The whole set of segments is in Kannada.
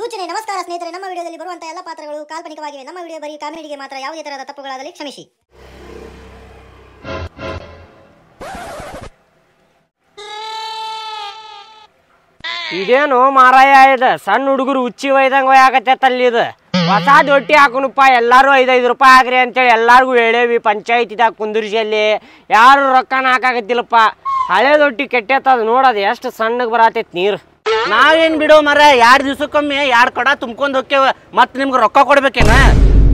ಸೂಚನೆ ನಮಸ್ಕಾರ ಸ್ನೇಹಿತರೆ ನಮ್ಮ ವಿಡಿಯೋದಲ್ಲಿ ಬರುವಂತಹ ಎಲ್ಲ ಪಾತ್ರಗಳು ಕಾಲ್ಪನಿಕವಾಗಿವೆ ನಮ್ಮ ವಿಡಿಯೋ ಬರೀ ಕಾಮಿಡಿಗೆ ಮಾತ್ರ ಯಾವುದೇ ತರಹದ ತಪ್ಪುಗಳಾದಲ್ಲಿ ಕ್ಷಮಿಸಿ ಇದೇನು ಮಾರಾಯ ಇದು ಸಣ್ಣ ಹುಡುಗರು ಹುಚ್ಚಿ ಒಯ್ದಂಗ ಆಗತ್ತೆ ತಲ್ಲಿ ಇದು ಹೊಸ ದೊಟ್ಟಿ ಹಾಕೊಂಡಪ್ಪ ಎಲ್ಲರೂ ಐದೈದು ರೂಪಾಯಿ ಆಗ್ರಿ ಅಂತೇಳಿ ಎಲ್ಲರಿಗೂ ಹೇಳೇವಿ ಪಂಚಾಯತಿದಾಗ ಕುಂದುರ್ಜಿಯಲ್ಲಿ ಯಾರು ರೊಕ್ಕನ ಹಾಕಾಕತ್ತಿಲ್ಲಪ್ಪ ಹಳೆ ದೊಟ್ಟಿ ಕೆಟ್ಟೈತೆ ನೋಡೋದು ಎಷ್ಟು ಸಣ್ಣಗೆ ಬರತೈತಿ ನೀರು ನಾವೇನ್ ಬಿಡೋ ಮರ ಎರಡ್ ದಿವ್ಸಕ್ಕೊಮ್ಮೆ ಎರಡ್ ಕೊಡ ತುಂಬ್ಕೊಂಡ್ ಹೋಗ್ತೇವ ಮತ್ ನಿಮ್ಗೆ ರೊಕ್ಕ ಕೊಡ್ಬೇಕೇನ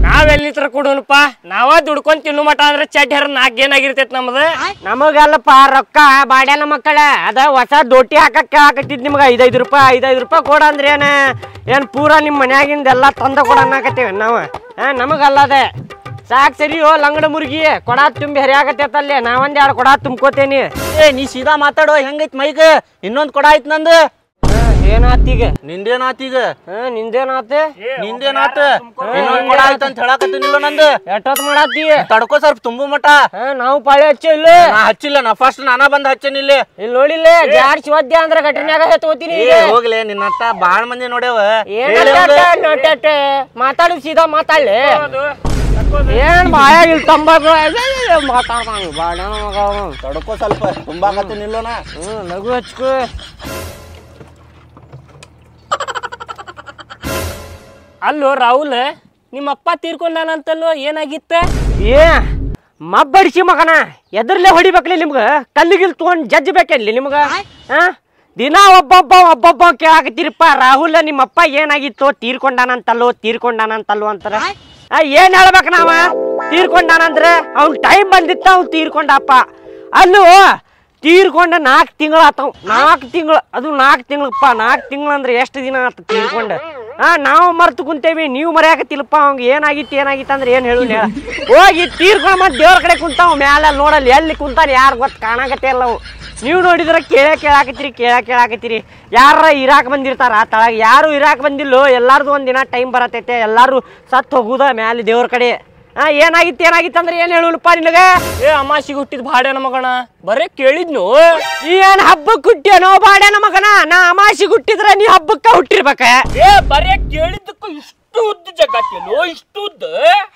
ನಾವೆಲ್ಲಿ ತರ ಕೊಡೋನಪ್ಪ ನಾವ ದುಡ್ಕೊಂಡ್ ತಿನ್ನು ಮಟ ಅಂದ್ರೆ ಚಡ್ಡಿ ಹರ ನಾಗೇನಾಗಿರ್ತೈತಿ ನಮ್ದು ನಮಗಲ್ಲಪ್ಪ ರೊಕ್ಕ ಬಾಡ್ಯಾನ ಮಕ್ಕಳ ಅದ ಹೊಸ ದೋಟಿ ಹಾಕಕ್ಕೆ ಹಾಕಿದ್ ನಿಮ್ಗೆ ಐದೈದು ರೂಪಾಯಿ ಐದೈದು ರೂಪಾಯಿ ಕೊಡ ಅಂದ್ರೆ ಏನ ಏನ್ ಪೂರ ನಿಮ್ ಮನ್ಯಾಗಿಂದ ಎಲ್ಲಾ ತಂದ ಕೊಡ ನಾವ ಹಾ ಸಾಕ್ ಅದೇ ಸಾಕ್ ಸರಿಯೋ ಲಂಗಡ ಮುರ್ಗಿ ಕೊಡ ತುಂಬಿ ಅಲ್ಲೇ ನಾವೊಂದ್ ಎರಡು ಕೊಡ ತುಂಬ್ಕೋತೇನಿ ಏ ನೀ ಸೀದಾ ಮಾತಾಡೋ ಹೆಂಗೈತ್ ಮೈಕ್ ಇನ್ನೊಂದ್ ಕೊಡ ಐತ್ ನಂದು ಏನಾತೀಗ ನಿಂದೇನಾತೀಗ ನಿಂದೇನಾತೆ ನಿಂದೇನಾತ ಅಂತ ಹೇಳಕತ್ತೀನಿಲ್ಲ ನಂದು ಎಟ್ಟೊತ್ ಮಾಡಾತಿ ತಡ್ಕೋ ಸ್ವಲ್ಪ ತುಂಬು ಮಟ ನಾವು ಪಾಳೆ ಹಚ್ಚ ಹಚ್ಚಿಲ್ಲ ನಾ ಫಸ್ಟ್ ನಾನ ಬಂದ್ ಹಚ್ಚೇನಿ ಇಲ್ಲಿ ಇಲ್ಲಿ ನೋಡಿಲ್ಲ ಜಾರ್ ಶಿವಾದ್ಯ ಅಂದ್ರ ಘಟನ್ಯಾಗ ತಗೋತೀನಿ ಹೋಗ್ಲಿ ನಿನ್ನ ಅತ್ತ ಬಾಳ್ ಮಂದಿ ನೋಡ್ಯಾವ ಮಾತಾಡು ಸೀದಾ ಮಾತಾಡ್ಲಿ ಏನ್ ಬಾಯಾಗಿಲ್ ತಂಬಾಕು ಮಾತಾಡ್ತಾನೆ ಬಾಳ ತಡ್ಕೋ ಸ್ವಲ್ಪ ತುಂಬಾ ಹ್ಮ್ ನಗು ಹಚ್ಕೋ ಅಲ್ಲೋ ರಾಹುಲ್ ನಿಮ್ಮಪ್ಪ ತೀರ್ಕೊಂಡಾನಂತಲ್ಲೋ ಏನಾಗಿತ್ತ ಏ ಮಬ್ಬಡಿಸಿ ಮಗನ ಎದ್ರಲ್ಲೇ ಹೊಡಿಬೇಕಲಿ ನಿಮ್ಗೆ ಕಲ್ಲಿಗಿಲ್ ತೊಗೊಂಡು ಜಜ್ಜಬೇಕಲ್ಲಿ ಬೇಕಲ್ಲಿ ನಿಮ್ಗೆ ದಿನ ಒಬ್ಬೊಬ್ಬ ಒಬ್ಬೊಬ್ಬ ಕೇಳಾಕತ್ತೀರಪ್ಪ ರಾಹುಲ್ ಅಪ್ಪ ಏನಾಗಿತ್ತು ತೀರ್ಕೊಂಡಾನಂತಲ್ಲೋ ತೀರ್ಕೊಂಡಾನಂತಲ್ಲೋ ಅಂತಾರ ಏನ್ ಹೇಳ್ಬೇಕು ನಾವ ತೀರ್ಕೊಂಡಾನಂದ್ರೆ ಅವ್ನ್ ಟೈಮ್ ಬಂದಿತ್ತ ಅವ್ನು ತೀರ್ಕೊಂಡಪ್ಪ ಅಲ್ಲೂ ತೀರ್ಕೊಂಡ ನಾಲ್ಕು ತಿಂಗಳು ಆತವ್ ನಾಲ್ಕು ತಿಂಗಳು ಅದು ನಾಲ್ಕು ತಿಂಗಳಪ್ಪ ನಾಲ್ಕು ತಿಂಗಳು ಅಂದ್ರೆ ಎಷ್ಟು ದಿನ ಆತ ತೀರ್ಕೊಂಡ ಹಾಂ ನಾವು ಮರ್ತು ಕುಂತೇವಿ ನೀವು ಮರೆಯಾಕತ್ತಿಲ್ಪ ಅವಂಗ ಏನಾಗಿತ್ತು ಏನಾಗಿತ್ತು ಅಂದ್ರೆ ಏನು ಹೇಳು ಹೋಗಿ ತೀರ್ಕೊಂಡು ಮತ್ತೆ ದೇವ್ರ ಕಡೆ ಕುಂತಾವ್ ಮ್ಯಾಲ ನೋಡಲ್ಲಿ ಎಲ್ಲಿ ಕುಂತಾನ ಯಾರು ಗೊತ್ತು ಕಾಣಾಕತ್ತೆ ಇಲ್ಲ ನೀವು ನೋಡಿದ್ರೆ ಕೇಳ ಕೇಳಾಕತ್ತಿರಿ ಕೇಳ ಕೇಳಾಕತ್ತಿರಿ ಯಾರ ಇರಾಕ್ ಬಂದಿರ್ತಾರ ಆ ತಳಗ ಯಾರು ಇರಾಕ್ ಬಂದಿಲ್ಲೋ ಎಲ್ಲಾರ್ದು ಒಂದಿನ ಟೈಮ್ ಬರತೈತೆ ಎಲ್ಲರೂ ಸತ್ತು ಹೋಗುದ ಮ್ಯಾಲೆ ದೇವ್ರ ಕಡೆ ಆ ಏನಾಗಿತ್ತು ಏನಾಗಿತ್ತು ಅಂದ್ರೆ ಏನು ಹೇಳುವಲ್ಪ ನಿನಗೆ ಏ ಅಮಾಸಿಗೆ ಹುಟ್ಟಿದ ಬಾಡೇನ ಮಗಣ ಬರೇ ಕೇಳಿದ್ನು ಏನ್ ಹಬ್ಬಕ್ಕೆ ಹುಟ್ಟಿಯನೋ ಬಾಡೇನ ಮಗನ ನಾ ಅಮಾಸಿಗೆ ಹುಟ್ಟಿದ್ರೆ ನೀ ಹಬ್ಬಕ್ಕೆ ಹುಟ್ಟಿರ್ಬೇಕ ಏ ಬರೇ ಕೇಳಿದ್ದಕ್ಕೂ ಇಷ್ಟು ಉದ್ದ ಜಗ್ಗಾತಿಯಲ್ಲೋ ಇಷ್ಟು ಉದ್ದ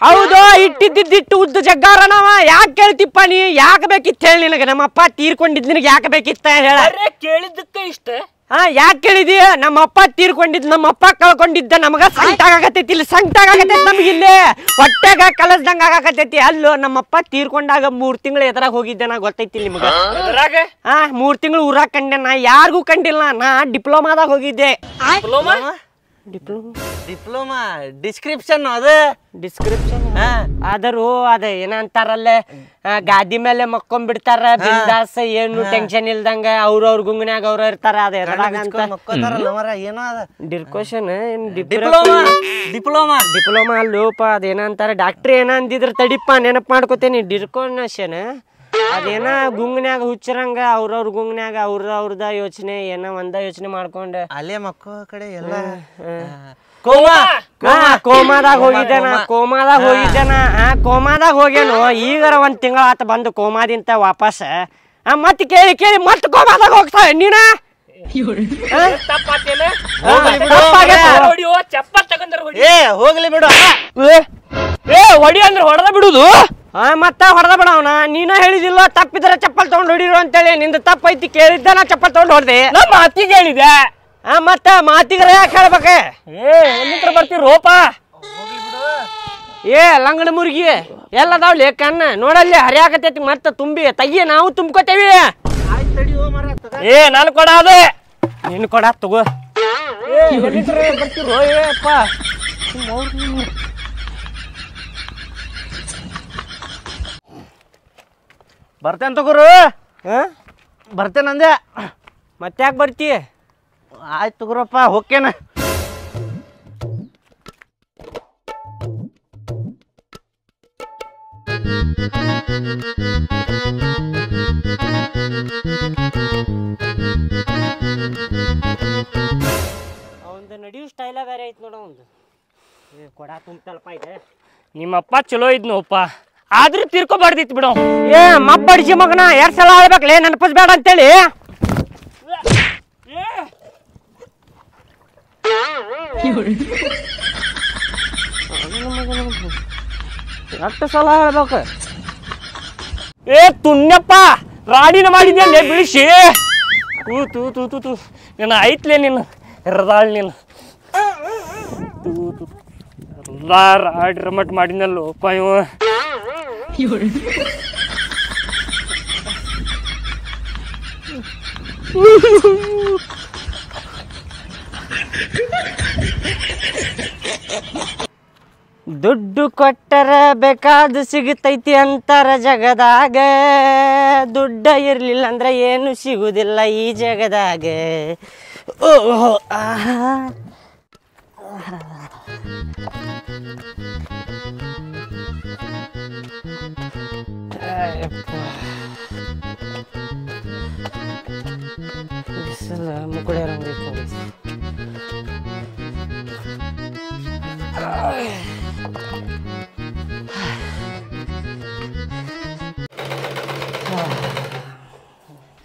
ಹೌದು ಇಟ್ಟಿದ್ದಿದ್ದು ಉದ್ದ ಜಗ್ಗಾರ ನಾವ ಯಾಕೆ ಕೇಳ್ತಿಪ್ಪ ನೀ ಯಾಕ ಬೇಕಿತ್ತು ಹೇಳಿ ನಿನಗೆ ನಮ್ಮಪ್ಪ ತೀರ್ಕೊಂಡಿದ್ ನಿನಗೆ ಯಾಕೆ ಬೇಕಿತ್ತ ಹೇಳ ಬರೇ ಕೇಳಿದ್ದಕ್ಕೆ ಇಷ್ಟ ಹಾ ಯಾಕೆ ಕೇಳಿದೀಯ ನಮ್ಮಪ್ಪ ತೀರ್ಕೊಂಡಿದ್ ನಮ್ಮಪ್ಪ ಕಳ್ಕೊಂಡಿದ್ದ ನಮಗ ಸಂಕಟ ಇಲ್ಲಿ ಸಂಕಟ ಆಗತೈತಿ ನಮ್ಗೆ ಇಲ್ಲೇ ಹೊಟ್ಟೆಗ ಕಲಸ್ದಂಗ ಆಗಾಕತೈತಿ ಅಲ್ಲೋ ನಮ್ಮಪ್ಪ ತೀರ್ಕೊಂಡಾಗ ಮೂರ್ ತಿಂಗಳು ಎದ್ರಾಗ ಹೋಗಿದ್ದೆ ನಾ ಗೊತ್ತೈತಿ ನಿಮ್ಗ ಹಾ ಮೂರ್ ತಿಂಗಳು ಊರಾಗ ಕಂಡೆ ನಾ ಯಾರಿಗೂ ಕಂಡಿಲ್ಲ ನಾ ಡಿಪ್ಲೊಮಾದಾಗ ಹೋಗಿದ್ದೆ ಡಿಪ್ಲೊಮಾ ಡಿಪ್ಲೊಮಾ ಡಿಪ್ಲೊಮಾ ಡಿಸ್ಕ್ರಿಪ್ಷನ್ ಅದ ಡಿಸ್ಕ್ರಿಪ್ಷನ್ ಆದರೂ ಅದೇ ಏನಂತಾರಲ್ಲೇ ಗಾದಿ ಮೇಲೆ ಮಕ್ಕೊಂಡ್ಬಿಡ್ತಾರ ಬಿಂದಾಸ ಏನು ಟೆನ್ಷನ್ ಇಲ್ದಂಗ ಅವ್ರ ಗುಂಗನ್ಯಾಗ ಅವ್ರ ಇರ್ತಾರ ಅದ ಏನೋ ಅದ ಡಿಪ್ಲೊಮಾ ಡಿಪ್ಲೊಮಾ ಡಿಪ್ಲೊಮಾ ಅದ ಅದೇನಂತಾರ ಡಾಕ್ಟ್ರ್ ಏನಂದಿದ್ರ ತಡಿಪಾ ತಡಿಪ್ಪ ನೆನಪು ಮಾಡ್ಕೋತೇನಿ ಡಿರ್ಕೋಶನ್ ಅದೇನ ಗುಂಗ್ನ್ಯಾಗ ಹುಚ್ಚರಂಗ ಅವ್ರವ್ರ ಗುಂಗ್ನ್ಯಾಗ ಅವ್ರದ ಯೋಚನೆ ಏನ ಒಂದ ಯೋಚನೆ ಮಾಡ್ಕೊಂಡ ಅಲ್ಲೇ ಮಕ್ಕಳ ಕಡೆ ಎಲ್ಲ ಕೋಮಾದಾಗ ಹೋಗಿದ್ದೇನ ಕೋಮಾದಾಗ ಹೋಗಿದ್ದೇನ ಆ ಕೋಮಾದಾಗ ಹೋಗೇನು ಈಗರ ಒಂದ್ ತಿಂಗಳ ಆತ ಬಂದು ಕೋಮಾದಿಂತ ವಾಪಸ್ ಆ ಮತ್ತೆ ಕೇಳಿ ಕೇಳಿ ಮತ್ತೆ ಕೋಮಾದಾಗ ಹೋಗ್ತಾ ನೀನ ಚಪ್ಪಲ್ ತಗೊಂಡ್ರೆ ಏ ಹೋಗ್ಲಿ ಬಿಡು ಏ ಹೊಡಿ ಅಂದ್ರೆ ಹೊಡೆದ ಬಿಡುದು ಆ ಮತ್ತೆ ಹೊಡೆದ ಬಿಡ ಅವನ ನೀನು ಹೇಳಿದಿಲ್ಲ ತಪ್ಪಿದ್ರೆ ಚಪ್ಪಲ್ ತಗೊಂಡು ಹೊಡಿರು ಅಂತೇಳಿ ನಿಂದ ತಪ್ಪೈತಿ ಕೇಳಿದ್ದ ನಾ ಚಪ್ಪಲ್ ತಗೊಂಡು ಹೊಡೆದೆ ನಮ್ಮ ಅತ್ತಿಗೆ ಹೇಳಿದೆ ಆ ಮತ್ತೆ ಮಾತಿಗರ ಯಾಕೆ ಹೇಳ್ಬೇಕೆ ಏ ಬರ್ತೀವಿ ರೋಪ ಏ ಲಂಗಡ ಮುರ್ಗಿ ಎಲ್ಲದಾವ್ಲಿ ಕಣ್ಣ ನೋಡಲ್ಲಿ ಹರಿಯಾಕತೈತಿ ಮತ್ತೆ ತುಂಬಿ ತಗಿ ನಾವು ತುಂಬ್ಕೋತೇವಿ ಏ ನಾನು ಕೊಡ ಅದು ನೀನ್ ಕೊಡ ತಗೋ ಏ ಬರ್ತೀರೋ ಏಪ್ಪ ಬರ್ತೇನೆ ತಗೋರು ಹಾಂ ಬರ್ತೇನೆ ಅಂದೆ ಯಾಕೆ ಬರ್ತಿ ಆಯ್ತು ತಗೋರಪ್ಪ ಹೋಕ್ಕೇನ ಅವಂದು ನಡೆಯೋ ಸ್ಟೈಲ ಬೇರೆ ಐತೆ ನೋಡ ಅವಂದು ಕೊಡ ತುಂಬ್ತಲ್ಪ ಇದೆ ನಿಮ್ಮಪ್ಪ ಚಲೋ ಇದ್ನೋಪ್ಪ ಆದ್ರೂ ತಿರ್ಕೋಬಾರ್ದಿತ್ತು ಬಿಡು ಏ ಮಬ್ಬಡಿಸಿ ಮಗನ ಎರಡ್ ಸಲ ಆಳ್ಬೇಕಲೇ ನೆನಪಿಸ್ಬೇಡ ಅಂತೇಳಿ ಎಷ್ಟು ಸಲ ಹೇಳ್ಬೇಕು ಏ ತುಣ್ಣಪ್ಪ ರಾಡಿನ ಮಾಡಿದ್ಯಲ್ಲೇ ಬಿಡಿಸಿ ತೂ ತೂ ತೂ ತೂ ತೂ ನಿನ್ನ ಐತ್ಲೇ ನಿನ್ನ ರದಾಳ್ ನಿನ್ನ ತೂ ತೂ ರಾಡ್ ರಮಟ್ ಮಾಡಿದ್ನಲ್ಲೋ ಪಾಯೋ 有人。ದುಡ್ಡು ಕೊಟ್ಟರ ಬೇಕಾದ ಸಿಗುತ್ತೈತಿ ಅಂತಾರ ಜಗದಾಗ ದುಡ್ಡ ಇರಲಿಲ್ಲ ಅಂದ್ರೆ ಏನು ಸಿಗುದಿಲ್ಲ ಈ ಜಗದಾಗ ಓಹೋ ಬಿಸಿಲು ಮುಗುಳೆ ರಂಗ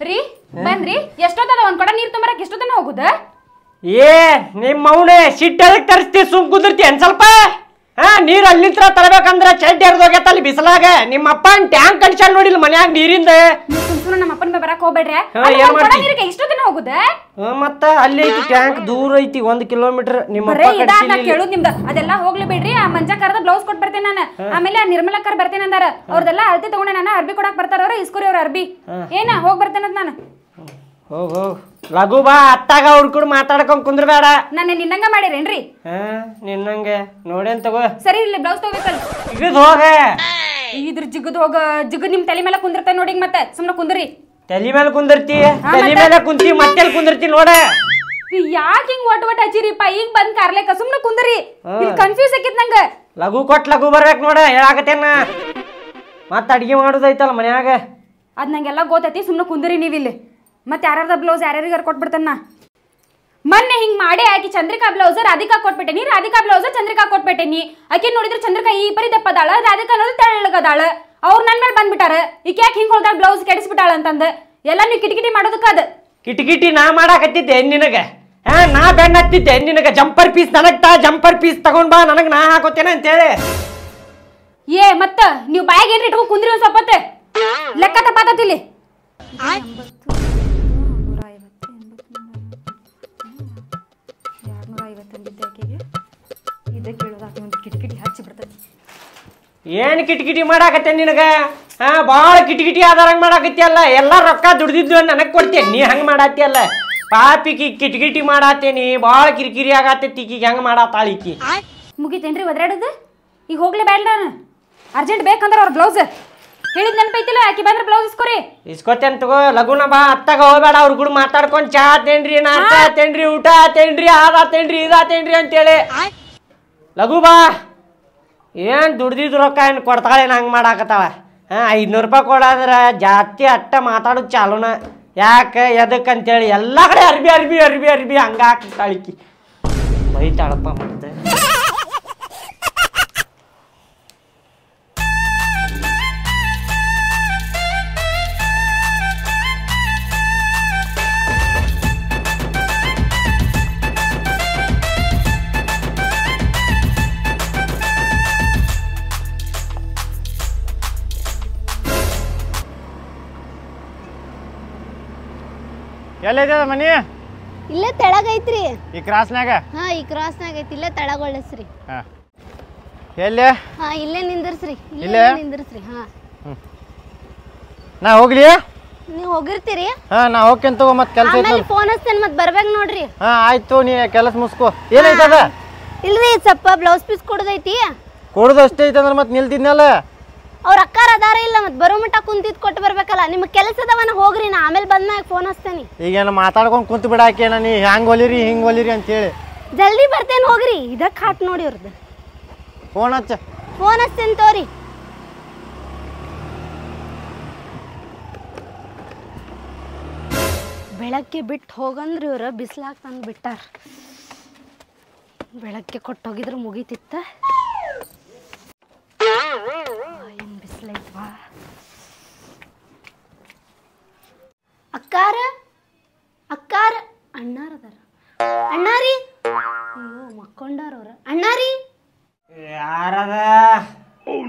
ರೀ ಬಂದ್ರಿ ಎಷ್ಟೊತ್ತದ ಒಂದ್ ಕಡೆ ನೀರ್ ತುಂಬರಕ್ ಎಷ್ಟೊತ್ತನ ಹೋಗುದ ಏ ನಿಮ್ಮ ಅವನೇ ಸಿಟ್ಟದಕ್ಕೆ ಸುಮ್ ಕುದಿರ್ತಿ ಅನ್ ಸ್ವಲ್ಪ ಹಾ ನೀರ್ ಅಲ್ಲಿಂತ್ರ ತರಬೇಕಂದ್ರ ಚಡ್ಡಿ ಹರಿದೋಗ್ಯತ್ತ ಅಲ್ಲಿ ಬಿಸಿಲಾಗ ನಿಮ್ಮ ಟ್ಯಾಂಕ್ ಕಳ್ಸಲ್ ನೋಡಿಲ್ಲ ಮನ್ಯಾಗ ನೀರಿಂದ ಸುಮ್ಸುಮ್ನೆ ನಮ್ಮ ಅಪ್ಪನ ಬರಕ್ ಹೋಗ್ಬೇಡ್ರೆ ಹಾ, ಏನ್ ಮಾಡ್ತಿ? ಮತ್ತ ಅಲ್ಲಿ ಐತಿ ಟ್ಯಾಂಕ್ ದೂರ ಐತಿ ಒಂದ್ ಕಿಲೋಮೀಟರ್ ನಿಮ್ಮ ಬರೇ ನಾ ಕೇಳುದ್ ನಿಮ್ದ ಅದೆಲ್ಲ ಹೋಗ್ಲಿ ಬಿಡ್ರಿ ಆ ಮಂಜಕ್ಕರ್ದ ಬ್ಲೌಸ್ ಕೊಟ್ ಬರ್ತೇನೆ ನಾನು ಆಮೇಲೆ ಆ ನಿರ್ಮಲಕ್ಕರ್ ಬರ್ತೇನೆ ಅಂದಾರ ಅವ್ರದೆಲ್ಲ ಅಳತಿ ತಗೊಂಡೆ ನಾನು ಅರ್ಬಿ ಕೊಡಕ್ ಬರ್ತಾರ ಅವ್ರ ಇಸ್ಕೂರಿ ಅವ್ರ ಅರ್ಬಿ ಏನ ಹೋಗ್ ಬರ್ತೇನಂತ ನಾನು ಹೋಗ್ ಹೋಗ್ ಲಘು ಬಾ ಅತ್ತಾಗ ಹುಡ್ಕೊಂಡು ಮಾತಾಡ್ಕೊಂಡ್ ಕುಂದ್ರಬೇಡ ನನ್ನ ನಿನ್ನಂಗ ಮಾಡಿರೇನ್ರಿ ಹಾ ನಿನ್ನಂಗೆ ನೋಡೇನ್ ತಗೋ ಸರಿ ಇಲ್ಲಿ ಬ್ಲೌಸ್ ತಗೋಬೇಕಲ್ಲ ಹೋಗ ಇದ್ರ ಜಿಗದ್ ಹೋಗ ಜಿಗದ್ ನಿಮ್ ತಲೆ ಮೇಲೆ ಕುಂದಿರ್ತ ನೋಡಿ ಮತ್ತೆ ಸುಮ್ನೆ ಕುಂದ್ರಿ ತಲೆ ಮೇಲೆ ಕುಂದಿರ್ತಿ ತಲೆ ಮೇಲೆ ಕುಂತಿ ಮತ್ತೆ ಕುಂದಿರ್ತಿ ನೋಡ ಯಾಕೆ ಹಿಂಗ್ ಒಟ್ ಒಟ್ ಹಚ್ಚಿರಿಪ್ಪ ಈಗ ಬಂದ್ ಕಾರ್ಲೇಕ ಸುಮ್ನೆ ಕುಂದ್ರಿ ಇಲ್ಲಿ ಕನ್ಫ್ಯೂಸ್ ಆಕಿತ್ ನಂಗ ಲಘು ಕೊಟ್ ಲಘು ಬರ್ಬೇಕು ನೋಡ ಹೇಳಾಕತ್ತೇನ ಮತ್ತ ಅಡಿಗೆ ಮಾಡೋದೈತಲ್ಲ ಮನ್ಯಾಗ ಅದ್ ನಂಗೆಲ್ಲ ಗೊತ್ತೈತಿ ಸುಮ್ನೆ ಕುಂದ್ರಿ ನೀವಿಲ್ಲಿ ಮತ್ತೆ ಯಾರ್ಯಾರ್ದ ಬ್ಲೌಸ್ ಯಾರ್ಯಾರಿಗಾರ ಕೊಟ್ಬಿಡ್ತಾನ ಮೊನ್ನೆ ಹಿಂಗೆ ಮಾಡಿ ಆಕಿ ಚಂದ್ರಿಕಾ ಬ್ಲೌಸ್ ರಾಧಿಕಾ ಕೊಟ್ಬಿಟ್ಟೆನಿ ರಾಧಿಕಾ ಬ್ಲೌಸ್ ಚಂದ್ರಿಕಾ ಕೊಟ್ಬಿಟ್ಟೆನಿ ಆಕಿ ನೋಡಿದ್ರೆ ಚಂದ್ರಿಕಾ ಈ ಪರಿ ದಪ್ಪದಾಳ ರಾಧಿಕಾ ನೋಡಿದ್ರೆ ತೆಳ್ಳಗದಾಳ ಅವ್ರು ನನ್ನ ಮೇಲೆ ಬಂದ್ಬಿಟ್ಟಾರ ಈಕೆ ಯಾಕೆ ಹಿಂಗೆ ಹೊಲ್ದಾಳ ಬ್ಲೌಸ್ ಕೆಡಿಸ್ಬಿಟ್ಟಾಳ ಅಂತಂದು ಎಲ್ಲ ನೀವು ಕಿಟಕಿಟಿ ಮಾಡೋದಕ್ಕದ ಕಿಟಕಿಟಿ ನಾ ಮಾಡಾಕತ್ತಿದ್ದೆ ನಿನಗೆ ಹಾ ನಾ ಬೆಣ್ಣ ಹತ್ತಿದ್ದೆ ನಿನಗೆ ಜಂಪರ್ ಪೀಸ್ ನನಗೆ ತಾ ಜಂಪರ್ ಪೀಸ್ ತಗೊಂಡ್ ಬಾ ನನಗೆ ನಾ ಹಾಕೋತೇನೆ ಅಂತೇಳಿ ಏ ಮತ್ತ ನೀವು ಬಾಯಿಗೆ ಏನ್ರಿ ಇಟ್ಕೊಂಡು ಕುಂದ್ರಿ ಒಂದ್ ಸ್ವಲ್ಪ ಲೆಕ್ಕ ತಪ್ಪಾತತ್ ಇಲ್ಲಿ ಏನ್ ಕಿಟಕಿಟಿ ಮಾಡಾಕತ್ತೆ ನಿನಗ ಹಾ ಭಾಳ ಕಿಟಕಿಟಿ ಮಾಡಾಕತ್ತಿ ಮಾಡಾಕತ್ತಿಯಲ್ಲ ಎಲ್ಲ ರೊಕ್ಕ ದುಡ್ದಿದ್ದು ನನಗ್ ಕೊಡ್ತೇನೆ ನೀ ಹಂಗೆ ಮಾಡಾತಿಯಲ್ಲ ಪಾಪಿಕಿ ಕಿಟಕಿಟಿ ಮಾಡಾತೇನಿ ಭಾಳ ಕಿರಿಕಿರಿ ಆಗತ್ತೈತಿ ಈಕಿಗೆ ಹೆಂಗೆ ಮಾಡಾತಾಳಿಕಿ ಮುಗಿತೇನ್ರಿ ಒದ್ರಾಡೋದು ಈಗ ಹೋಗ್ಲಿ ಬೇಡ ನಾನು ಅರ್ಜೆಂಟ್ ಬೇಕಂದ್ರೆ ಅವ್ರ ಬ್ಲೌಸ್ ಹೇಳಿದ್ ನೆನಪೈತಿಲ್ಲ ಆಕಿ ಬಂದ್ರೆ ಬ್ಲೌಸ್ ಇಸ್ಕೋರಿ ಇಸ್ಕೊತೇನ್ ತಗೋ ಲಗುನ ಬಾ ಅತ್ತಾಗ ಹೋಗ್ಬೇಡ ಅವ್ರ ಗುಡ್ ಮಾತಾಡ್ಕೊಂಡು ಚಾ ತೇನ್ರಿ ನಾ ಆತೇನ್ರಿ ಊಟ ಆತೇನ್ರಿ ಆತೇನ್ರಿ ಇದಾತೇನ್ರಿ ಅಂತೇಳಿ ಲಘು ಬಾ ಏನು ದುಡ್ದಿದ್ದು ರೊಕ್ಕ ಏನು ಕೊಡ್ತಾಳೆ ಏನು ಹಂಗೆ ಮಾಡಾಕತ್ತಾಳ ಹಾಂ ಐದುನೂರು ರೂಪಾಯಿ ಕೊಡಾದ್ರೆ ಜಾಸ್ತಿ ಅಟ್ಟ ಮಾತಾಡೋದು ಚಾಲೂನ ಯಾಕೆ ಎದಕ್ಕೆ ಅಂತೇಳಿ ಎಲ್ಲ ಕಡೆ ಅರ್ಬಿ ಅರ್ಬಿ ಅರ್ಬಿ ಅರ್ಬಿ ಹಂಗೆ ಹಾಕಿ ಕಳಿಕಿ ಬೈತಾಳಪ್ಪ ಎಲ್ಲದ ಮನಿ ಇಲ್ಲೇ ತೆಳಗ ಐತ್ರಿ ಈ ಕ್ರಾಸ್ನಾಗ ಹಾ ಈ ಕ್ರಾಸ್ನಾಗ ಐತಿ ಇಲ್ಲೇ ತೆಳಗ ಒಳ್ಳಸ್ರಿ ಹಾ ಎಲ್ಲ ಹಾ ಇಲ್ಲೇ ನಿಂದಿರ್ಸ್ರಿ ಇಲ್ಲೇ ನಿಂದಿರ್ಸ್ರಿ ಹಾ ನಾ ಹೋಗ್ಲಿ ನೀವು ಹೋಗಿರ್ತೀರಿ ಹಾ ನಾ ಹೋಗ್ತೀನಿ ತಗೋ ಮತ್ತೆ ಕೆಲಸ ಐತಿ ಆಮೇಲೆ ಫೋನ್ ಹಚ್ತೇನೆ ಮತ್ತೆ ಬರ್ಬೇಕು ನೋಡ್ರಿ ಹಾ ಆಯ್ತು ನೀ ಕೆಲಸ ಮುಸ್ಕೋ ಮುಗಿಸ್ಕೋ ಏನೈತದ ಇಲ್ರಿ ಸ್ವಲ್ಪ ಬ್ಲೌಸ್ ಪೀಸ್ ಕೊಡೋದೈತಿ ಕೊಡೋದು ಅಷ್ಟೇ ಐತಂದ್ರೆ ಮತ್ತೆ ನಿಲ್ತಿದ್ನಲ್ಲ ಅವ್ರ ಅಕ್ಕಾರ ಅದಾರ ಇಲ್ಲ ಮತ್ತೆ ಬರೋ ಮಟ್ಟ ಕುಂತಿದ್ ಕೊಟ್ಟು ಬರ್ಬೇಕಲ್ಲ ನಿಮ್ ಕೆಲಸ ಹೋಗ್ರಿ ನಾ ಆಮೇಲೆ ಮ್ಯಾಗ ಫೋನ್ ಹಚ್ತೇನೆ ಈಗೇನು ಮಾತಾಡ್ಕೊಂಡು ಕುಂತು ಬಿಡಾಕೆ ನೀ ಹ್ಯಾಂಗ್ ಹೊಲಿರಿ ಹಿಂಗ್ ಹೊಲಿರಿ ಅಂತ ಹೇಳಿ ಜಲ್ದಿ ಬರ್ತೇನೆ ಹೋಗ್ರಿ ಇದಕ್ಕೆ ಹಾಟ್ ನೋಡಿ ಅವ್ರದ್ದು ಫೋನ್ ಹಚ್ಚ ಫೋನ್ ಹಚ್ತೇನೆ ತೋರಿ ಬೆಳಗ್ಗೆ ಬಿಟ್ಟು ಹೋಗಂದ್ರೆ ಇವ್ರು ಬಿಸ್ಲಾಕ್ ತಂದು ಬಿಟ್ಟಾರ ಬೆಳಗ್ಗೆ ಕೊಟ್ಟೋಗಿದ್ರೆ ಮುಗೀತಿತ್ತ ಅಕ್ಕಾರ ಅಕ್ಕಾರ ಅಣ್ಣಾರ ಅಣ್ಣಾರಿ ಅಯ್ಯೋ ಮಕ್ಕೊಂಡಾರ ಅವ್ರ ಅಣ್ಣಾರಿ ಯಾರದ oh,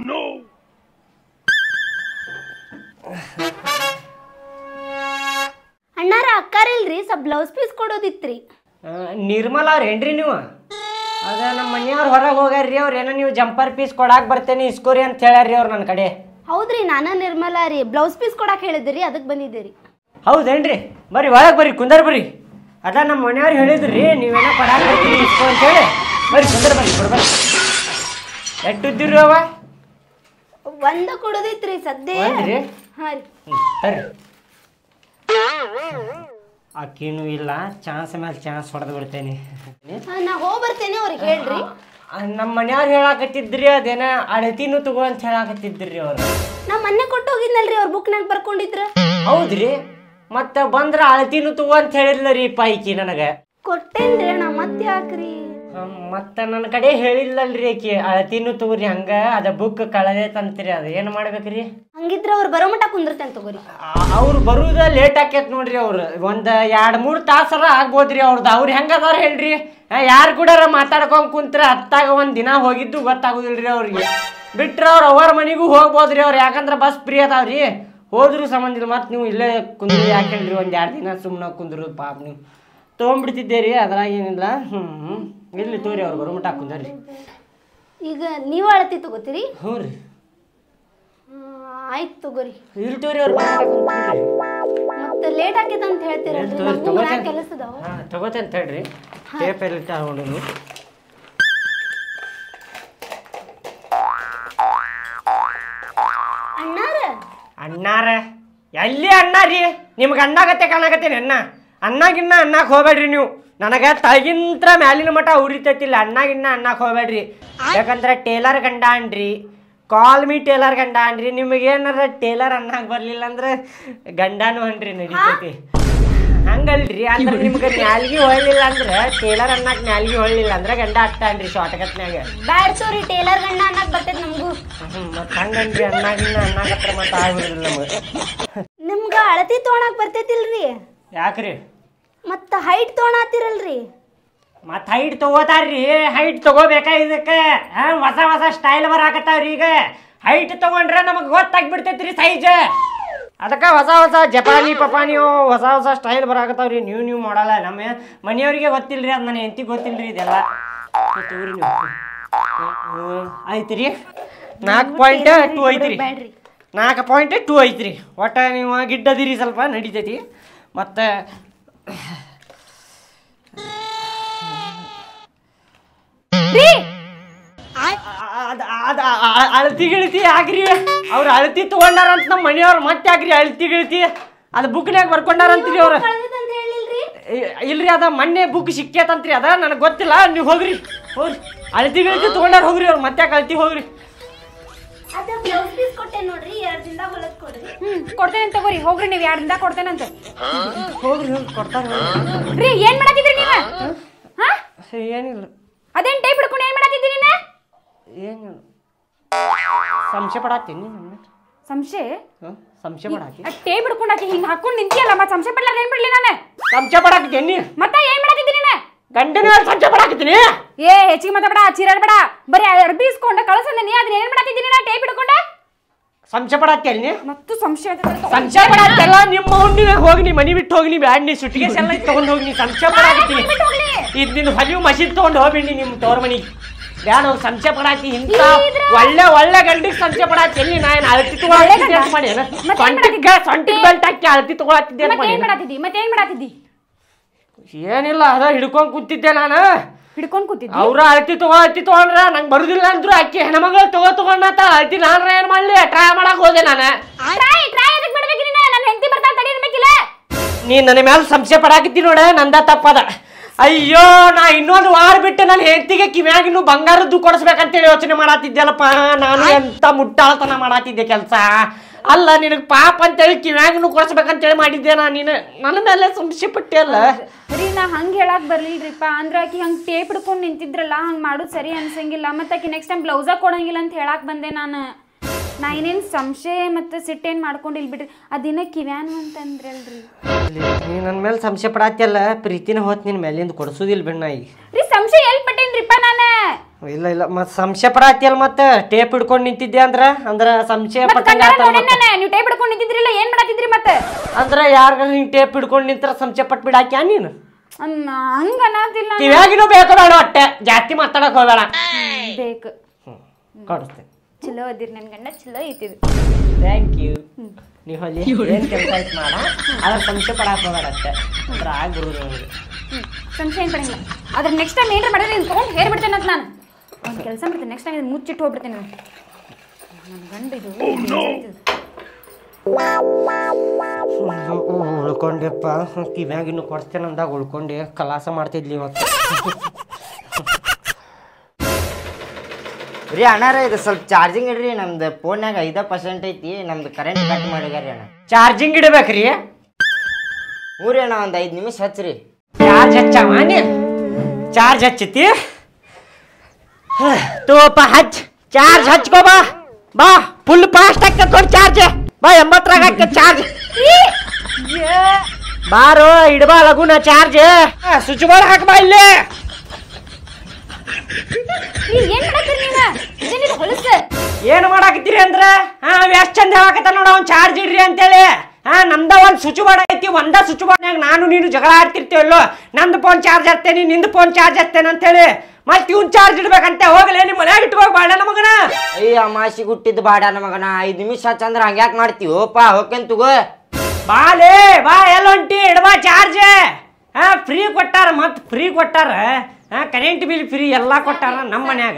ಅಣ್ಣಾರ ಅಕ್ಕಾರ ಇಲ್ರಿ ಸ್ವಲ್ಪ ಬ್ಲೌಸ್ ಪೀಸ್ ಕೊಡೋದಿತ್ರಿ ನಿರ್ಮಲ ಅವ್ರ ಏನ್ರಿ ನೀವು ಅದ ನಮ್ಮ ಮನೆಯವ್ರು ಹೊರಗೆ ಹೋಗ್ಯಾರ್ರಿ ಅವ್ರ ಏನೋ ನೀವು ಜಂಪರ್ ಪೀಸ್ ಕೊಡಾಕ್ ಬರ್ತೇನೆ ಇಸ್ಕೋರಿ ಅಂತ ರೀ ಅವ್ರು ನನ್ನ ಕಡೆ ಹೌದ್ರಿ ನಾನ ನಿರ್ಮಲಾ ರೀ ಬ್ಲೌಸ್ ಪೀಸ್ ಕೊಡಾಕ್ ಹೇಳಿದ್ರಿ ಅದಕ್ಕೆ ಬಂದಿದ್ದೀರಿ ಹೌದೇನ್ರಿ ಬರ್ರಿ ಒಳಗೆ ಬರ್ರಿ ಕುಂದರ್ ಬರ್ರಿ ಅದ ನಮ್ಮ ಮನೆಯವ್ರು ಹೇಳಿದ್ರಿ ನೀವೇನೋ ಕೊಡಾಕತ್ತೀರಿ ಅಂತ ಅಂತೇಳಿ ಬರ್ರಿ ಕುಂದರ್ ಬರ್ರಿ ಕೊಡ್ಬರ್ರಿ ಎಷ್ಟು ಇದ್ದೀರಿ ಅವ ಒಂದು ಕುಡದೈತ್ರಿ ಸದ್ಯ ಅಕ್ಕಿನು ಇಲ್ಲ ಚಾನ್ಸ್ ಮೇಲೆ ಚಾನ್ಸ್ ಹೊಡೆದು ಬಿಡ್ತೇನೆ ನಾ ಹೋಗಿ ಬರ್ತೇನೆ ಅವ್ರಿಗೆ ಹೇಳ್ರಿ ನಮ್ಮ ಮನೆಯವ್ರು ಹೇಳಾಕತ್ತಿದ್ರಿ ಅದೇನ ಅಳತಿನೂ ತಗೋ ಅಂತ ಹೇಳಾಕತ್ತಿದ್ರಿ ಅವ್ರು ನಾ ಮೊನ್ನೆ ಕೊಟ್ಟು ಹೋಗಿದ್ನಲ್ರಿ ಅವ್ರ ಬುಕ್ನಾಗ ಬರ್ಕೊಂಡಿದ್ರ ಹೌದ್ರಿ ಮತ್ತೆ ಬಂದ್ರ ಅಳತಿನೂ ತೂ ಅಂತ ಹೇಳಿದ್ಲ ರೀ ಪೈಕಿ ನನಗೆ ಕೊಟ್ಟೇನ್ರಿ ಅಣ್ಣ ಮತ್ತೆ ಯಾಕ್ರಿ ಮತ್ತೆ ನನ್ನ ಕಡೆ ಹೇಳಿಲ್ಲಲ್ರಿ ಆಕಿ ಅಳತಿನು ತೂರಿ ಹಂಗ ಅದ ಬುಕ್ ತಂತ್ರಿ ಅದ ಏನು ಮಾಡ್ಬೇಕ್ರಿ ಹಂಗಿದ್ರ ಅವ್ರು ಬರೋ ಮಟ್ಟ ಕುಂದಿರ್ತೇನೆ ತಗೋರಿ ಅವ್ರು ಬರುದ ಲೇಟ್ ಆಕೇತ್ ನೋಡ್ರಿ ಅವ್ರು ಒಂದ್ ಎರಡ್ ಮೂರ್ ತಾಸರ ಆಗ್ಬೋದ್ರಿ ಅವ್ರದ್ದು ಅವ್ರು ಹೆಂಗದಾರ ಹೇಳ್ರಿ ಯಾರ ಕೂಡ ಮಾತಾಡ್ಕೊಂಡ್ ಕುಂತ್ರ ಅತ್ತಾಗ ಒಂದ್ ದಿನ ಹೋಗಿದ್ದು ಗೊತ್ತಾಗುದಿಲ್ರಿ ಅವ್ರಿಗೆ ಬಿಟ್ರ ಅವ್ರ ಅವರ ಮನಿಗೂ ಹೋಗ್ಬೋದ್ರಿ ಅವ್ರು ಯಾಕಂದ್ರ ಬಸ್ ಫ್ರೀ ಅದಾವ್ರಿ ಹೋದ್ರೂ ಸಂಬಂಧಿಲ್ಲ ಮತ್ತು ನೀವು ಇಲ್ಲೇ ಕುಂದ್ರಿ ಯಾಕೆ ಹೇಳ್ರಿ ಒಂದು ಎರಡು ದಿನ ಸುಮ್ಮನೆ ಕುಂದ್ರು ಪಾಪ ನೀವು ತೊಗೊಂಡ್ಬಿಡ್ತಿದ್ದೆ ರೀ ಅದ್ರಾಗ ಏನಿಲ್ಲ ಹ್ಞೂ ಹ್ಞೂ ಇಲ್ಲಿ ತೋರಿ ಅವ್ರು ಬರೋ ಮಟ್ಟ ಈಗ ನೀವು ಅಳತಿ ತಗೋತೀರಿ ಹ್ಞೂ ರೀ ಆಯ್ತು ತಗೋರಿ ಇಲ್ಲಿ ತೋರಿ ಅವ್ರು ಮತ್ತೆ ಲೇಟ್ ಆಕೈತೆ ಅಂತ ಹೇಳ್ತೀರ ಕೆಲಸದ ತಗೋತೇನೆ ಅಂತ ಹೇಳ್ರಿ ಟೇಪ್ ಎಲ್ಲಿ ತಗೊಂಡು ಅಣ್ಣಾರ ಎಲ್ಲಿ ಅಣ್ಣ ರೀ ನಿಮ್ಗೆ ಅಣ್ಣಾಗತ್ತೆ ಕಾಣಾಗತ್ತೇನೆ ಅಣ್ಣ ಅಣ್ಣಗಿನ್ನ ಅನ್ನಕ್ಕೆ ಹೋಗ್ಬೇಡ್ರಿ ನೀವು ನನಗೆ ತಗಿಂತ್ರ ಮ್ಯಾಲಿನ ಮಠ ಉರಿತೈತಿಲ್ಲ ಅಣ್ಣಗಿನ್ನ ಅನ್ನಕ್ಕೆ ಹೋಗ್ಬೇಡ್ರಿ ಯಾಕಂದ್ರೆ ಟೇಲರ್ ಗಂಡ ಅನ್ರಿ ಕಾಲ್ ಮೀ ಟೇಲರ್ ಗಂಡ ಅನ್ರಿ ನಿಮಗೇನಾರ ಟೇಲರ್ ಅನ್ನಕ್ಕೆ ಬರಲಿಲ್ಲ ಅಂದ್ರೆ ಗಂಡನೂ ಅನ್ರಿ ನಡೀತೈತಿ ಹಂಗಲ್ರಿ ಅಂದ್ರೆ ನಿಮ್ಗೆ ನ್ಯಾಲ್ಗಿ ಹೊಳ್ಳಿಲ್ಲ ಅಂದ್ರೆ ಟೇಲರ್ ಅನ್ನಕ್ ನ್ಯಾಲ್ಗಿ ಹೊಳ್ಳಿಲ್ಲ ಅಂದ್ರೆ ಗಂಡ ಆಗ್ತಾನ್ರಿ ಶಾರ್ಟ್ ಕಟ್ನಾಗ ಬ್ಯಾಡ್ ಸೋರಿ ಟೇಲರ್ ಗಂಡ ಅನ್ನಕ್ ಬರ್ತೈತೆ ನಮಗೂ ಮತ್ತೆ ಅನ್ನಾಗಿನ ಅನ್ನಾಗಿನ್ನ ಅನ್ನಕತ್ರ ಮತ್ತೆ ಆಗ್ಬಿಡುದಿಲ್ಲ ನಮ್ಗೆ ನಿಮ್ಗೆ ಅಳತಿ ತೋಣಕ್ ಬರ್ತೈತಿಲ್ರಿ ಯಾಕ್ರಿ ಮತ್ತೆ ಹೈಟ್ ತೋಣಾತಿರಲ್ರಿ ಮತ್ತೆ ಹೈಟ್ ತಗೋತಾರ್ರಿ ಹೈಟ್ ತಗೋಬೇಕಾ ಇದಕ್ಕೆ ಹೊಸ ಹೊಸ ಸ್ಟೈಲ್ ಬರಾಕತ್ತಾವ್ರಿ ಈಗ ಹೈಟ್ ತಗೊಂಡ್ರೆ ನಮಗೆ ಗೊತ್ತಾಗ್ಬಿಡ್ತೈತ್ರಿ ಸೈಜ್ ಅದಕ್ಕೆ ಹೊಸ ಹೊಸ ಜಪಾನಿ ಪಪಾನಿ ಹೊಸ ಹೊಸ ಸ್ಟೈಲ್ ಬರಾಕತ್ತಾವ್ರಿ ನೀವು ನೀವು ಮಾಡಲ್ಲ ನಮ್ಮ ಗೊತ್ತಿಲ್ಲ ರೀ ಅದು ನನ್ನ ಹೆಂಡತಿ ಗೊತ್ತಿಲ್ಲರಿ ಇದೆಲ್ಲ ಆಯ್ತು ರೀ ನಾಲ್ಕು ಪಾಯಿಂಟ್ ಟೂ ಐತ್ರಿ ನಾಲ್ಕು ಪಾಯಿಂಟ್ ಟೂ ಐತ್ರಿ ಒಟ್ಟು ನೀವು ಗಿಡ್ಡದಿರಿ ಸ್ವಲ್ಪ ನಡೀತೈತಿ ಮತ್ತು ಅಳತಿ ಗಿಳತಿ ಆಗ್ರಿ ಅವ್ರ ಅಳತಿ ತಗೊಂಡಾರ ಅಂತ ನಮ್ಮ ಮನೆಯವ್ರ ಮತ್ತೆ ಆಗ್ರಿ ಅಳತಿ ಗಿಳತಿ ಅದು ಬುಕ್ನಾಗ ಬರ್ಕೊಂಡಾರಂತ್ರಿ ಅವ್ರ ಇಲ್ರಿ ಅದ ಮೊನ್ನೆ ಬುಕ್ ಸಿಕ್ಕೇತಂತ್ರಿ ಅದ ನನಗೆ ಗೊತ್ತಿಲ್ಲ ನೀವು ಹೋಗ್ರಿ ಹೋಗ್ರಿ ಅಳತಿ ಗಿಳತಿ ತಗೊಂಡಾರ ಹೋಗ್ರಿ ಅವ್ರು ಮತ್ತೆ ಅಳತಿ ಹೋಗ್ರಿ ಕೊಡ್ತೇನೆ ತಗೋರಿ ಹೋಗ್ರಿ ನೀವು ಯಾರಿಂದ ಕೊಡ್ತೇನಂತ ಹೋಗ್ರಿ ಕೊಡ್ತಾರ ರೀ ಏನ್ ಮಾಡತ್ತಿದ್ರಿ ನೀವ ಏನಿಲ್ಲ ಅದೇನ್ ಟೈಪ್ ಹಿಡ್ಕೊಂಡು ಏನ್ ಮಾಡತ್ತಿದ್ರಿ ನೀನು ಏನು ಸಂಶಯ ಪಡಾತೀನಿ ನನ್ನ ಸಂಶಯ ಹ್ಮ್? ಸಂಶಯ ಪಡಾತಿ ಟೇ ಬಿಡ್ಕೊಂಡು ಆಕಿ ಹಿಂಗ್ ಹಾಕೊಂಡು ನಿಂತಿಯಲ್ಲ ಮತ್ತೆ ಸಂಶಯ ಪಡ್ಲಾರ ಏನ್ ಬಿಡ್ಲಿ ನಾನು ಸಂಶಯ ಪಡಾಕತ್ತೀನಿ ಮತ್ತೆ ಏನ್ ಮಾಡಾಕಿದ್ದೀನಿ ನಾನು ಗಂಡನ ಮೇಲೆ ಸಂಶಯ ಪಡಾಕತ್ತೀನಿ ಏ ಹೆಚ್ಚಿಗೆ ಮಾತಾಡ ಚೀರಾಡ್ಬೇಡ ಬರೀ ಅರ್ಬಿ ಇಸ್ಕೊಂಡು ಕಳ್ಸ ನೀ ಅದನ್ನ ಏನ್ ಮಾಡಾಕಿದ್ದೀನಿ ನಾ ಟೇ ಬಿಡ್ಕೊಂಡು ಸಂಶಯ ಪಡಾತ್ಯಲ್ ನೀ ಮತ್ತು ಸಂಶಯ ಸಂಶಯ ಪಡಾತ್ಯಲ್ಲ ನಿಮ್ಮ ಹುಣ್ಣಿಗೆ ಹೋಗಿ ನೀ ಮನಿ ಬಿಟ್ಟು ಹೋಗಿ ನೀ ಬ್ಯಾಡ್ ನೀ ಸುಟ್ಟಿಗೆ ಎಲ್ಲ ತಗೊಂಡ್ ಹೋಗಿ ನೀ ಸಂಶಯ ಪಡಾಕತ್ತೀನಿ ಹೋಗ್ಲಿ. ಇದ್ ನಿನ್ನ ಹೊಲಿಯು ಮಸೀದ್ ತಗೊಂಡ್ ಹೋಗ್ಬಿಡಿ ನಿಮ್ಮ ತೋರ್ ಮನಿಗೆ ಬ್ಯಾಡ ಅವ್ರು ಸಂಚೆ ಪಡಾಕಿ ಇಂತ ಒಳ್ಳೆ ಒಳ್ಳೆ ಗಂಡಿಗೆ ಸಂಚೆ ಪಡಾಕಿ ಎಲ್ಲಿ ನಾ ಏನು ಅಳತಿ ತಗೊಳತ್ತಿದ್ದೆ ಅಂತ ಬೆಲ್ಟ್ ಹಾಕಿ ಅಳತಿ ತಗೊಳತ್ತಿದ್ದೆ ಅಂತ ಮಾಡಿ ಮತ್ತೆ ಏನು ಮಾಡತ್ತಿದ್ದಿ ಏನಿಲ್ಲ ಅದ ಹಿಡ್ಕೊಂಡು ಕೂತಿದ್ದೆ ನಾನು ಹಿಡ್ಕೊಂಡು ಕೂತಿದ್ದೆ ಅವ್ರ ಅಳತಿ ತಗೋ ಅಳತಿ ತಗೊಂಡ್ರ ನಂಗೆ ಬರುದಿಲ್ಲ ಅಂದ್ರು ಅಕ್ಕಿ ಹೆಣ್ಮಗಳು ತಗೋ ತಗೊಂಡಾತ ಅಳತಿ ನಾನು ಏನು ಮಾಡ್ಲಿ ಟ್ರೈ ಮಾಡಕ್ ಹೋದೆ ನಾನು ನೀ ನನ್ನ ಮೇಲೆ ಸಂಶಯ ಪಡಾಕಿದ್ದಿ ನೋಡ ನಂದ ತಪ್ಪದ ಅಯ್ಯೋ ನಾ ಇನ್ನೊಂದು ವಾರ ಬಿಟ್ಟು ನಾನು ಹೆಂಡತಿಗೆ ಕಿವ್ಯಾಗ ಇನ್ನು ಬಂಗಾರದ್ದು ಹೇಳಿ ಯೋಚನೆ ಮಾಡತ್ತಿದ್ದೆಲ್ಲಪ್ಪ ನಾನು ಎಂತ ಮುಟ್ಟಾಳ್ತನ ಮಾಡತ್ತಿದ್ದೆ ಕೆಲಸ ಅಲ್ಲ ನಿನಗೆ ಪಾಪ ಅಂತೇಳಿ ಕಿವ್ಯಾಗಿನೂ ಕೊಡಿಸ್ಬೇಕಂತೇಳಿ ಮಾಡಿದ್ದೆ ನಾ ನೀನು ನನ್ನ ಮೇಲೆ ಸಂಶಯ ಪಟ್ಟೆ ಅಲ್ಲ ರೀ ನಾ ಹಂಗೆ ಹೇಳಕ್ ಬರ್ಲಿಲ್ರಿಪ್ಪ ಅಂದ್ರೆ ಆಕಿ ಹಂಗೆ ಟೇಪ್ ಹಿಡ್ಕೊಂಡು ನಿಂತಿದ್ರಲ್ಲ ಹಂಗೆ ಮಾಡೋದು ಸರಿ ಅನ್ಸಂಗಿಲ್ಲ ಮತ್ತೆ ಆಕಿ ನೆಕ್ಸ್ಟ್ ಟೈಮ್ ಬ್ಲೌಸ ಕೊಡಂಗಿಲ್ಲ ಅಂತ ಹೇಳಕ್ ಬಂದೆ ನಾನು ನಾನೇನು ಸಂಶಯ ಮತ್ತೆ ಸಿಟ್ಟೇನು ಮಾಡ್ಕೊಂಡು ಇಲ್ಲಿ ಆ ದಿನ ಕಿವ್ಯಾನು ಅಂತಂದ್ರಲ್ರಿ ನೀ ನನ್ನ ಮೇಲೆ ಸಂಶಯ ಪಡಾತಿಯಲ್ಲ ಪ್ರೀತಿನ ಹೊತ್ತು ನಿನ್ನ ಮೇಲಿಂದ ಕೊಡಿಸೋದಿಲ್ಲ ಬಿಣ್ಣ ಈಗ ರೀ ಸಂಶಯ ಎಲ್ಲಿ ಪಟ್ಟೇನ್ರಿಪ್ಪ ನಾನು ಇಲ್ಲ ಇಲ್ಲ ಮತ್ತೆ ಸಂಶಯ ಪಡಾತಿಯಲ್ಲ ಮತ್ತೆ ಟೇಪ್ ಹಿಡ್ಕೊಂಡು ನಿಂತಿದ್ದೆ ಅಂದ್ರ ಅಂದ್ರ ಸಂಶಯ ನೀವು ಟೇಪ್ ಹಿಡ್ಕೊಂಡು ನಿಂತಿದ್ರಿಲ್ಲ ಏನು ಮಾಡತ್ತಿದ್ರಿ ಮತ್ತೆ ಅಂದ್ರ ಯಾರ ಹಿಂಗೆ ಟೇಪ್ ಹಿಡ್ಕೊಂಡು ನಿಂತರ ಸಂಶಯ ಪಟ್ಬಿಡಾಕ್ಯಾ ಬಿಡಾಕ್ಯಾ ನೀನು ಹಂಗ ಅನ್ನೋದಿಲ್ಲ ಬೇಕು ಬೇಡ ಅಟ್ಟೆ ಜಾಸ್ತಿ ಮಾತಾಡಕ್ ಹೋಗಬೇಡ ಬೇಕು ಕೊಡಿಸ್ತೇನೆ ಚಲೋ ಅದಿರಿ ನನ್ನ ಗಂಡ ಚಲೋ ಐತಿದ್ರು ಥ್ಯಾಂಕ್ ಯು ನೀವು ಅಲ್ಲಿ ಏನು ಕೆಲಸ ಆಯ್ತು ಮಾಡ ಅದ್ರ ಸಂಶಯ ಹೋಗಾಡತ್ತೆ ಅಂದ್ರೆ ಆಗ್ಬಿಡು ನನಗೆ ಸಂಶಯ ಏನು ಪಡಂಗಿಲ್ಲ ಅದ್ರ ನೆಕ್ಸ್ಟ್ ಟೈಮ್ ಏನಾರ ಮಾಡಿದ್ರೆ ನೀನು ತೊಗೊಂಡು ಹೇಳ್ಬಿಡ್ತೇನೆ ಅಂತ ನಾನು ಒಂದು ಕೆಲಸ ಮಾಡ್ತೀನಿ ನೆಕ್ಸ್ಟ್ ಟೈಮ್ ಮುಚ್ಚಿಟ್ಟು ಹೋಗ್ಬಿಡ್ತೇನೆ ನಾನು ನನ್ನ ಗಂಡ ಇದು oh, ಉಳ್ಕೊಂಡೆಪ್ಪ ಕಿವ್ಯಾಗ ಇನ್ನು ಕೊಡ್ತೇನೆ ಅಂದಾಗ ಉಳ್ಕೊಂಡೆ ಕಲಾಸ ಮಾಡ್ತಿದ್ಲಿ ಇವತ್ತು ರೀ ಅಣ್ಣಾರ ಇದು ಸ್ವಲ್ಪ ಚಾರ್ಜಿಂಗ್ ಇಡ್ರಿ ನಮ್ದು ಫೋನ್ಯಾಗ ಐದ ಪರ್ಸೆಂಟ್ ಐತಿ ನಮ್ದು ಕರೆಂಟ್ ಕಟ್ ಮಾಡಿದಾರಿ ಅಣ್ಣ ಚಾರ್ಜಿಂಗ್ ಇಡಬೇಕ್ರಿ ಊರಿ ಅಣ್ಣ ಒಂದು ಐದು ನಿಮಿಷ ಹಚ್ಚ್ರಿ ಚಾರ್ಜ್ ಹಚ್ಚಾವ ಚಾರ್ಜ್ ಹಚ್ಚತಿ ತೋಪ ಹಚ್ ಚಾರ್ಜ್ ಹಚ್ಕೋ ಬಾ ಬಾ ಫುಲ್ ಫಾಸ್ಟ್ ಆಗ್ತದೆ ಚಾರ್ಜ್ ಬಾ ಎಂಬತ್ತರಾಗ ಆಗ್ತದೆ ಚಾರ್ಜ್ ಬಾರೋ ಇಡಬಾ ಲಗುನ ಚಾರ್ಜ್ ಸ್ವಿಚ್ ಬೋರ್ಡ್ ಹಾಕಬಾ ಇಲ್ಲಿ ಏನ್ ಏನು ಮಾಡಾಕತ್ತೀರಿ ಅಂದ್ರ ಹಾ ಎಷ್ಟ್ ಚಂದ ಹೇಳಾಕತ್ತ ನೋಡ ಅವ್ನ್ ಚಾರ್ಜ್ ಇಡ್ರಿ ಅಂತೇಳಿ ಹಾ ನಮ್ದ ಒಂದ್ ಬೋರ್ಡ್ ಐತಿ ಒಂದ ಸುಚುಬಾಡ್ನ್ಯಾಗ ನಾನು ನೀನು ಜಗಳ ಆಡ್ತಿರ್ತೀವಲ್ಲೋ ನಂದು ಫೋನ್ ಚಾರ್ಜ್ ಹತ್ತೇನಿ ನಿಂದು ಫೋನ್ ಚಾರ್ಜ್ ಹತ್ತೇನೆ ಅಂತೇಳಿ ಮತ್ತೆ ಇವ್ನ್ ಚಾರ್ಜ್ ಇಡ್ಬೇಕಂತೆ ಹೋಗಲೇ ನಿಮ್ಮ ಮನ್ಯಾಗ ಇಟ್ಕೋಗ ಬಾಡ ನಮಗನ ಅಯ್ಯ ಮಾಸಿ ಹುಟ್ಟಿದ ಬಾಡ ನಮಗನ ಐದ್ ನಿಮಿಷ ಚಂದ್ರ ಹಂಗ್ಯಾಕ್ ಓಪ ಹೋಗ್ಕೇನ್ ತಗೋ ಬಾಲೇ ಬಾ ಎಲ್ಲೊಂಟಿ ಇಡ್ಬಾ ಚಾರ್ಜ್ ಹಾ ಫ್ರೀ ಕೊಟ್ಟಾರ ಮತ್ ಫ್ರೀ ಕೊಟ್ಟಾರ ಕರೆಂಟ್ ಬಿಲ್ ಫ್ರೀ ಎಲ್ಲ ಕೊಟ್ಟಾರ ನಮ್ ಮನ್ಯಾಗ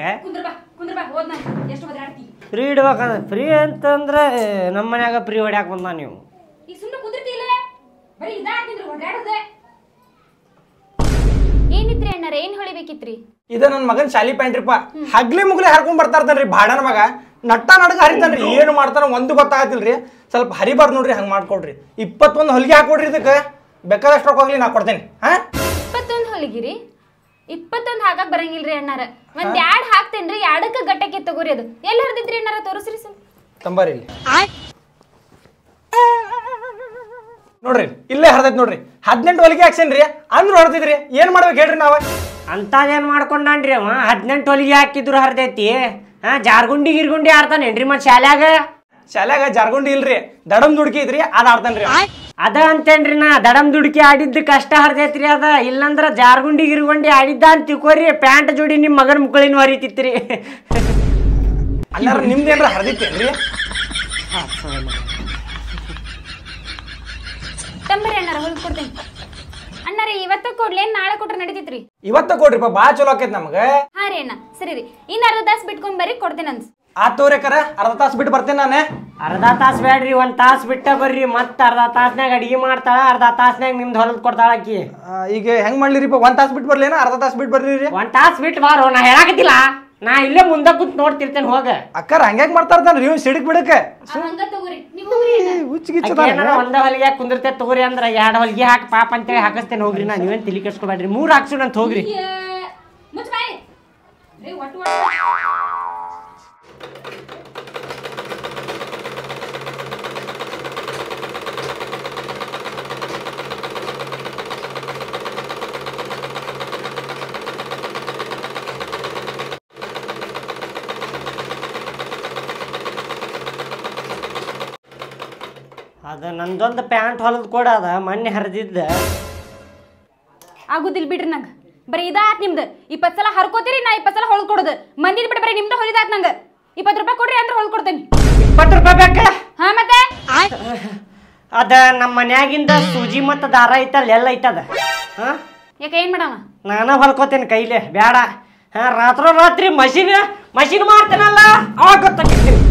ಫ್ರೀ ಇಡ್ಬೇಕಂದ್ರೆ ಫ್ರೀ ಅಂತಂದ್ರೆ ನಮ್ ಮನ್ಯಾಗ ಫ್ರೀ ಹೊಡ್ಯಾಕ ಬಂದ ನೀವು ನನ್ನ ಮಗನ್ ಶಾಲಿ ಪ್ಯಾಂಟ್ರಿಪ್ಪ ಹಗ್ಲಿ ಮುಗ್ಲಿ ಹರ್ಕೊಂಡ್ ಬರ್ತಾ ಬಾಡನ್ ಬಾಡನ ಮಗ ನಟ್ಟ ನಡಗ ಹರಿತಾನ್ರಿ ಏನು ಮಾಡ್ತಾನ ಒಂದು ಗೊತ್ತಾಗತ್ತಿಲ್ರಿ ಸ್ವಲ್ಪ ಹರಿಬಾರ್ದು ನೋಡ್ರಿ ಹಂಗೆ ಮಾಡ್ಕೊಡ್ರಿ ಇಪ್ಪತ್ತೊಂದು ಹೊಲಿಗೆ ಹಾಕೊಡ್ರಿ ಇದಕ್ಕೆ ಬೇಕಾದಷ್ಟು ಹೋಗ್ಲಿ ನಾ ಕೊಡ್ತೇನೆ ಹಾ ಇಪ್ಪತ್ತೊಂದು ಹಾಕಕ್ ಬರಂಗಿಲ್ರಿ ಅಣ್ಣಾರ ಒಂದ್ ಎರಡ್ ಹಾಕ್ತೇನ್ರಿ ಎರಡಕ್ಕ ಗಟ್ಟಕ್ಕೆ ತಗೋರಿ ಅದು ಎಲ್ಲಿ ಹರಿದಿದ್ರಿ ಅಣ್ಣಾರ ತೋರಿಸ್ರಿ ಸ್ವಲ್ಪ ತಂಬಾರಿ ಇಲ್ಲಿ ನೋಡ್ರಿ ಇಲ್ಲೇ ಹರ್ದೈತ್ ನೋಡ್ರಿ ಹದಿನೆಂಟು ಹೊಲಿಗೆ ಹಾಕ್ಸೇನ್ರಿ ರೀ ಅಂದ್ರು ಹೊಡೆದಿದ್ರಿ ಏನ್ ಮಾಡ್ಬೇಕು ಹೇಳ್ರಿ ನಾವ ಅಂತಾದೇನ್ ಮಾಡ್ಕೊಂಡ್ರಿ ಅವ ಹದಿನೆಂಟು ಹೊಲಿಗೆ ಹಾಕಿದ್ರು ಹರ್ದೈತಿ ಹಾ ಜಾರ್ಗುಂಡಿ ಗಿರ್ಗುಂಡಿ ಆಡ್ತಾನೇನ್ರಿ ಮತ್ ಶಾಲ್ಯಾಗ ಶಾಲೆಗ ಜಾರ್ಗುಂಡಿ ಇಲ್ರಿ ದಡಮ್ ದುಡ್ಕಿ ಇದ್ರಿ ಅದ್ ಅದ ಅಂತೇನ್ರಿ ನಾ ದಡಮ್ ದುಡ್ಕಿ ಆಡಿದ್ದು ಕಷ್ಟ ಹರ್ದೈತ್ರಿ ಅದ ಇಲ್ಲಂದ್ರ ಜಾರ್ಗುಂಡಿ ಗಿರ್ಗುಂಡಿ ಆಡಿದ್ದ ಅಂತ ತಿಕೋರಿ ಪ್ಯಾಂಟ್ ಜೋಡಿ ನಿಮ್ ಮಗನ ಮುಕ್ಕಳಿನ ಹೊರಿತಿತ್ರಿ ಅಲ್ಲಾರ ನಿಮ್ದೇನ್ರ ಹರಿದಿತ್ತೇನ್ರಿ ಅಣ್ಣಾರ ಇವತ್ತ ಕೊಡ್ಲೇನ್ ನಾಳೆ ಇವತ್ತ ಕೊಡ್ರಿಪ್ಪ ಬಾ ಚಲೋ ಆಕೈತ್ ನಮ್ಗ ಹಾ ರೀ ಅಣ್ಣ ಸರಿ ರೀ ಇನ್ನ ಅರ್ಧ ಬಿಟ್ಕೊಂಡ್ ಬರ್ರಿ ಕೊಡ್ತೀನಿ ಅನ್ಸ್ ತೋರಿ ಕರ ಅರ್ಧ ತಾಸು ಬಿಟ್ಟು ಬರ್ತೇನೆ ನಾನೇ ಅರ್ಧ ತಾಸು ಬೇಡ್ರಿ ಒಂದ್ ತಾಸು ಬಿಟ್ಟ ಬರ್ರಿ ಮತ್ತ ಅರ್ಧ ತಾಸ್ನಾಗ ಅಡಿಗೆ ಮಾಡ್ತಾಳ ಅರ್ಧ ತಾಸ್ನಾಗ ನಿಮ್ದು ಹೊಲದ್ ಕೊಡ್ತಾಳ ಆಕಿ ಈಗ ಹೆಂಗ್ ಮಾಡ್ಲಿರಿ ಒಂದ್ ತಾಸು ಬಿಟ್ಟು ಬರ್ಲಿ ಅರ್ಧ ತಾಸು ಬಿಟ್ಟು ಬರ್ರಿ ಒಂದ್ ತಾಸು ಬಿಟ್ಟು ಬಾರೋ ನಾ ಹೇಳಾಕತ್ತಿಲ್ಲ ನಾ ಇಲ್ಲೇ ಮುಂದೆ ಕೂತ್ ನೋಡ್ತಿರ್ತೇನೆ ಹೋಗ ಅಕ್ಕರ ಹಂಗ್ಯಾಕ್ ಮಾಡ್ತಾರ ನೀವು ಸಿಡಕ್ ಬಿಡಕ್ಕೆ ಒಂದ ಹೊಲಿಗೆ ಕುಂದಿರ್ತೇ ತಗೋರಿ ಅಂದ್ರ ಎರಡ್ ಹೊಲಿಗೆ ಹಾಕಿ ಪಾಪ ಅಂತೇಳಿ ಹಾಕಿಸ್ತೇನೆ ಹೋಗ್ರಿ ನಾ ನೀವೇನ್ ತಿಳಿ ಕೆಡ್ಸ್ಕೊಬೇಡ್ರಿ ಮೂರ್ ಹಾಕ್ಸಿ ಅಂತ ಹೋಗ್ರಿ ಅದು ನಂದೊಂದು ಪ್ಯಾಂಟ್ ಹೊಲದ್ ಕೂಡ ಅದ ಮೊನ್ನೆ ಹರಿದಿದ್ದ ಆಗುದಿಲ್ಲ ಬಿಡ್ರಿ ನಂಗೆ ಬರೀ ಇದಾತ್ ನಿಮ್ದು ಇಪ್ಪತ್ತು ಸಲ ಹರ್ಕೋತೀರಿ ನಾ ಇಪ್ಪತ್ತು ಸಲ ಹೊಳ್ಕೊಡೋದು ಮಂದಿದ್ ಬಿಡ ಬರೀ ನಿಮ್ದು ಹೊಲಿದಾತ್ ನಂಗೆ ಇಪ್ಪತ್ತು ರೂಪಾಯಿ ಕೊಡ್ರಿ ಅಂದ್ರೆ ಹೊಳ್ಕೊಡ್ತೇನೆ ಇಪ್ಪತ್ತು ರೂಪಾಯಿ ಬೇಕ ಹಾ ಮತ್ತೆ ಅದ ನಮ್ಮ ಮನ್ಯಾಗಿಂದ ಸೂಜಿ ಮತ್ತು ದಾರ ಐತಲ್ಲ ಎಲ್ಲ ಐತದ ಹಾ ಯಾಕೆ ಏನು ಮಾಡವ ನಾನು ಹೊಲ್ಕೋತೇನೆ ಕೈಲೇ ಬೇಡ ಹಾ ರಾತ್ರೋ ರಾತ್ರಿ ಮಷೀನ್ ಮಷೀನ್ ಮಾಡ್ತೇನಲ್ಲ ಅವಾಗ ಗೊತ್ತಾಗ್ತೀನಿ